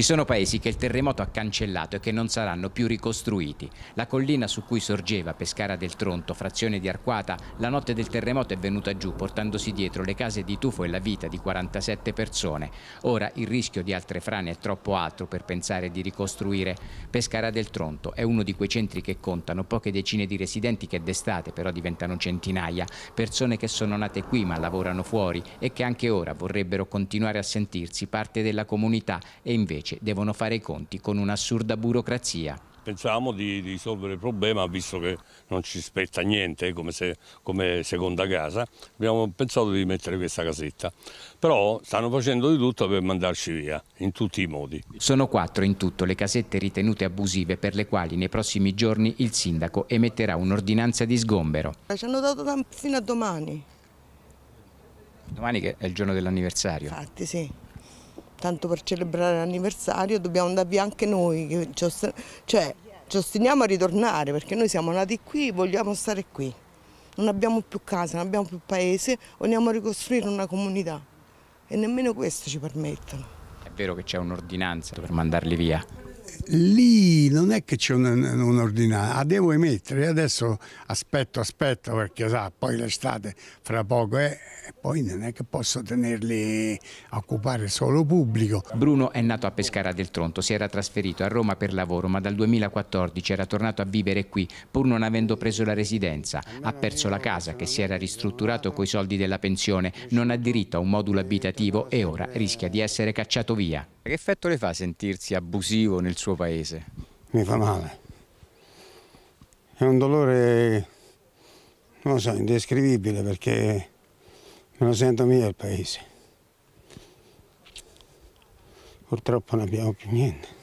Ci sono paesi che il terremoto ha cancellato e che non saranno più ricostruiti. La collina su cui sorgeva Pescara del Tronto, frazione di Arquata, la notte del terremoto è venuta giù portandosi dietro le case di tufo e la vita di 47 persone. Ora il rischio di altre frane è troppo alto per pensare di ricostruire. Pescara del Tronto è uno di quei centri che contano poche decine di residenti che d'estate però diventano centinaia, persone che sono nate qui ma lavorano fuori e che anche ora vorrebbero continuare a sentirsi parte della comunità e invece invece devono fare i conti con un'assurda burocrazia. Pensiamo di risolvere il problema, visto che non ci spetta niente eh, come, se, come seconda casa, abbiamo pensato di mettere questa casetta. Però stanno facendo di tutto per mandarci via, in tutti i modi. Sono quattro in tutto le casette ritenute abusive per le quali nei prossimi giorni il sindaco emetterà un'ordinanza di sgombero. Eh, ci hanno dato fino a domani. Domani che è il giorno dell'anniversario. Infatti sì tanto per celebrare l'anniversario dobbiamo andare via anche noi, cioè ci ostiniamo a ritornare perché noi siamo nati qui e vogliamo stare qui. Non abbiamo più casa, non abbiamo più paese, vogliamo ricostruire una comunità e nemmeno questo ci permettono. È vero che c'è un'ordinanza per mandarli via? lì non è che c'è un'ordinanza, un la devo emettere, adesso aspetto, aspetto perché sa, poi l'estate fra poco è, e poi non è che posso tenerli a occupare solo pubblico. Bruno è nato a Pescara del Tronto, si era trasferito a Roma per lavoro, ma dal 2014 era tornato a vivere qui, pur non avendo preso la residenza. Ha perso la casa che si era ristrutturato coi soldi della pensione, non ha diritto a un modulo abitativo e ora rischia di essere cacciato via. Che effetto le fa sentirsi abusivo nel suo paese? Mi fa male. È un dolore, non lo so, indescrivibile perché me lo sento mio il paese. Purtroppo non abbiamo più niente.